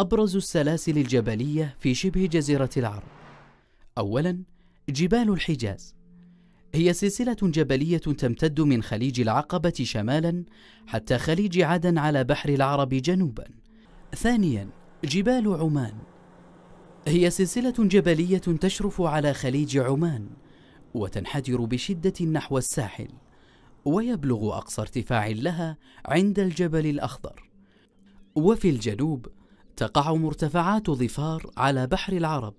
أبرز السلاسل الجبلية في شبه جزيرة العرب أولا جبال الحجاز هي سلسلة جبلية تمتد من خليج العقبة شمالا حتى خليج عدن على بحر العرب جنوبا ثانيا جبال عمان هي سلسلة جبلية تشرف على خليج عمان وتنحدر بشدة نحو الساحل ويبلغ أقصى ارتفاع لها عند الجبل الأخضر وفي الجنوب تقع مرتفعات ظفار على بحر العرب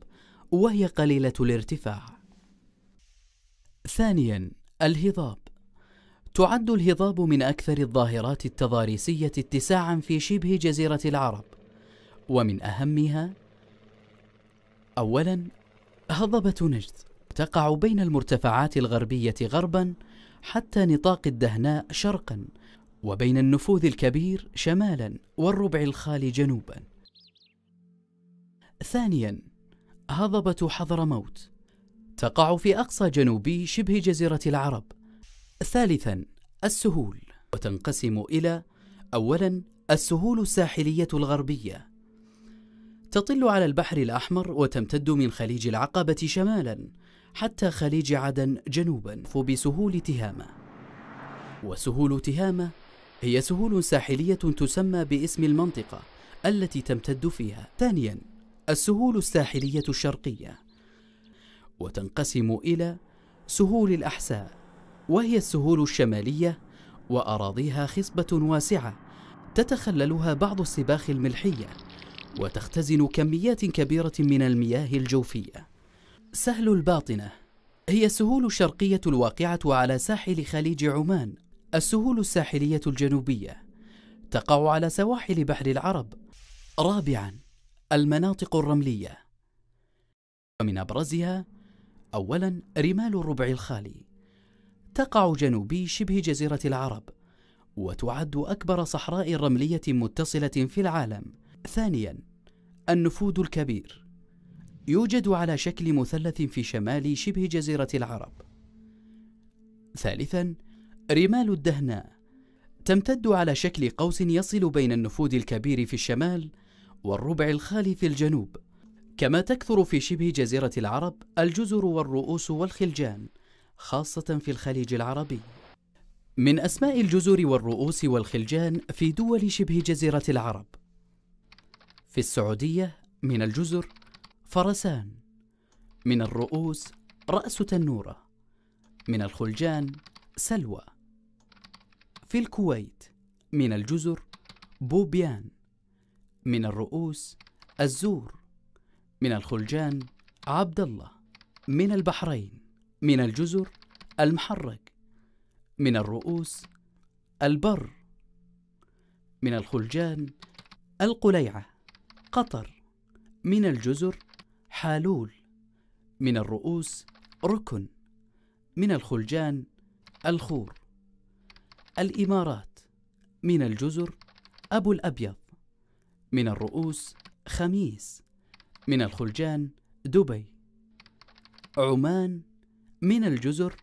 وهي قليلة الارتفاع. ثانيا الهضاب تعد الهضاب من أكثر الظاهرات التضاريسية اتساعا في شبه جزيرة العرب ومن أهمها أولا هضبة نجد تقع بين المرتفعات الغربية غربا حتى نطاق الدهناء شرقا وبين النفوذ الكبير شمالا والربع الخالي جنوبا ثانيا هضبة حضرموت تقع في أقصى جنوبي شبه جزيرة العرب ثالثا السهول وتنقسم إلى أولا السهول الساحلية الغربية تطل على البحر الأحمر وتمتد من خليج العقبة شمالا حتى خليج عدن جنوبا بسهول تهامة وسهول تهامة هي سهول ساحلية تسمى باسم المنطقة التي تمتد فيها ثانيا السهول الساحلية الشرقية وتنقسم إلى سهول الأحساء وهي السهول الشمالية وأراضيها خصبة واسعة تتخللها بعض السباخ الملحية وتختزن كميات كبيرة من المياه الجوفية سهل الباطنة هي السهول الشرقية الواقعة على ساحل خليج عمان السهول الساحلية الجنوبية تقع على سواحل بحر العرب رابعاً المناطق الرملية ومن أبرزها أولا رمال الربع الخالي تقع جنوبي شبه جزيرة العرب وتعد أكبر صحراء رملية متصلة في العالم ثانيا النفود الكبير يوجد على شكل مثلث في شمال شبه جزيرة العرب ثالثا رمال الدهناء تمتد على شكل قوس يصل بين النفود الكبير في الشمال والربع الخالي في الجنوب كما تكثر في شبه جزيرة العرب الجزر والرؤوس والخلجان خاصة في الخليج العربي من أسماء الجزر والرؤوس والخلجان في دول شبه جزيرة العرب في السعودية من الجزر فرسان من الرؤوس رأس تنورة من الخلجان سلوى في الكويت من الجزر بوبيان من الرؤوس الزور من الخلجان عبد الله من البحرين من الجزر المحرق من الرؤوس البر من الخلجان القليعة قطر من الجزر حالول من الرؤوس ركن من الخلجان الخور الإمارات من الجزر أبو الأبيض من الرؤوس خميس من الخلجان دبي عمان من الجزر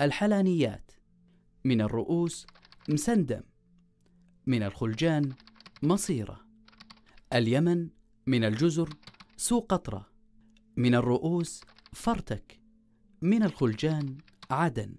الحلانيات من الرؤوس مسندم من الخلجان مصيرة اليمن من الجزر سوقطره من الرؤوس فرتك من الخلجان عدن